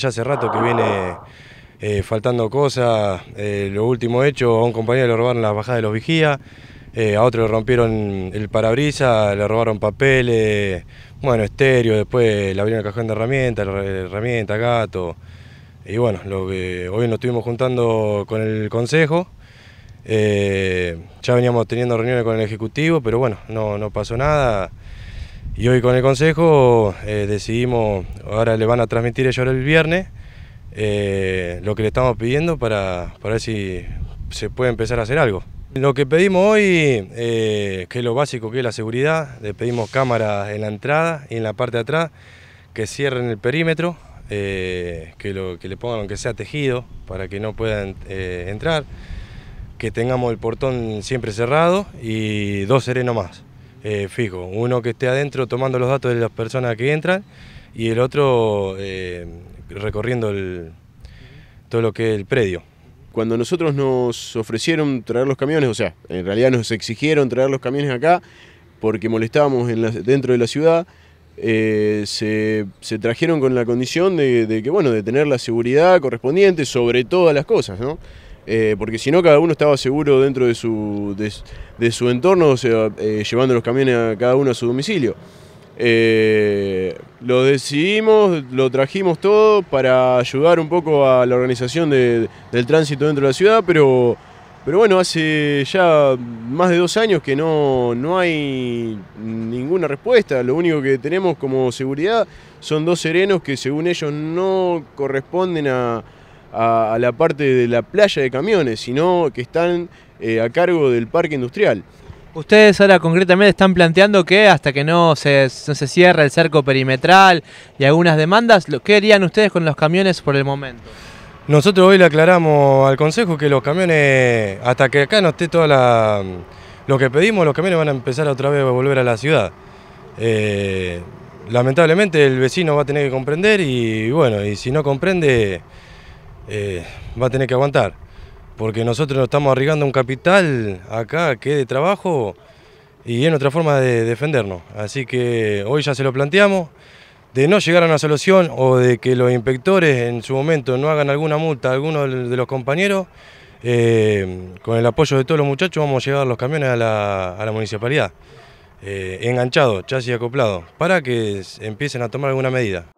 Ya hace rato que viene eh, faltando cosas, eh, lo último hecho, a un compañero le robaron la bajada de los vigías, eh, a otro le rompieron el parabrisas, le robaron papeles, bueno, estéreo, después le abrieron el cajón de herramientas, herramientas, gato, y bueno, lo que, hoy nos estuvimos juntando con el consejo, ya veníamos teniendo reuniones con el ejecutivo, pero bueno, no, no pasó nada. Y hoy con el consejo eh, decidimos, ahora le van a transmitir ellos el viernes, eh, lo que le estamos pidiendo para, para, ver si se puede empezar a hacer algo. Lo que pedimos hoy, eh, que es lo básico que es la seguridad, le pedimos cámaras en la entrada y en la parte de atrás, que cierren el perímetro, que, lo, que le pongan aunque sea tejido para que no puedan entrar, que tengamos el portón siempre cerrado y dos serenos más. Eh, fijo, uno que esté adentro tomando los datos de las personas que entran y el otro eh, recorriendo todo lo que es el predio. Cuando nosotros nos ofrecieron traer los camiones, o sea, en realidad nos exigieron traer los camiones acá porque molestábamos dentro de la ciudad, eh, se, trajeron con la condición de, que, bueno, de tener la seguridad correspondiente sobre todas las cosas, eh, porque si no, cada uno estaba seguro dentro de su, de, su entorno, o eh, llevando los camiones a cada uno a su domicilio. Eh, lo decidimos, lo trajimos todo para ayudar un poco a la organización del tránsito dentro de la ciudad, pero, pero bueno, hace ya más de dos años que no hay ninguna respuesta. Lo único que tenemos como seguridad son dos serenos que según ellos no corresponden a, a, la parte de la playa de camiones, sino que están eh, a cargo del parque industrial. Ustedes ahora concretamente están planteando que hasta que no se, cierre el cerco perimetral y algunas demandas, ¿qué harían ustedes con los camiones por el momento? Nosotros hoy le aclaramos al Consejo que los camiones, hasta que acá no esté toda la... Lo que pedimos, los camiones van a empezar otra vez a volver a la ciudad. Eh, lamentablemente el vecino va a tener que comprender y bueno, y si no comprende eh, va a tener que aguantar, porque nosotros nos estamos arriesgando un capital acá que de trabajo y es otra forma de defendernos. Así que hoy ya se lo planteamos, de no llegar a una solución o de que los inspectores en su momento no hagan alguna multa a alguno de los compañeros, eh, con el apoyo de todos los muchachos vamos a llevar los camiones a la, municipalidad, eh, enganchados, chasis acoplados, para que empiecen a tomar alguna medida.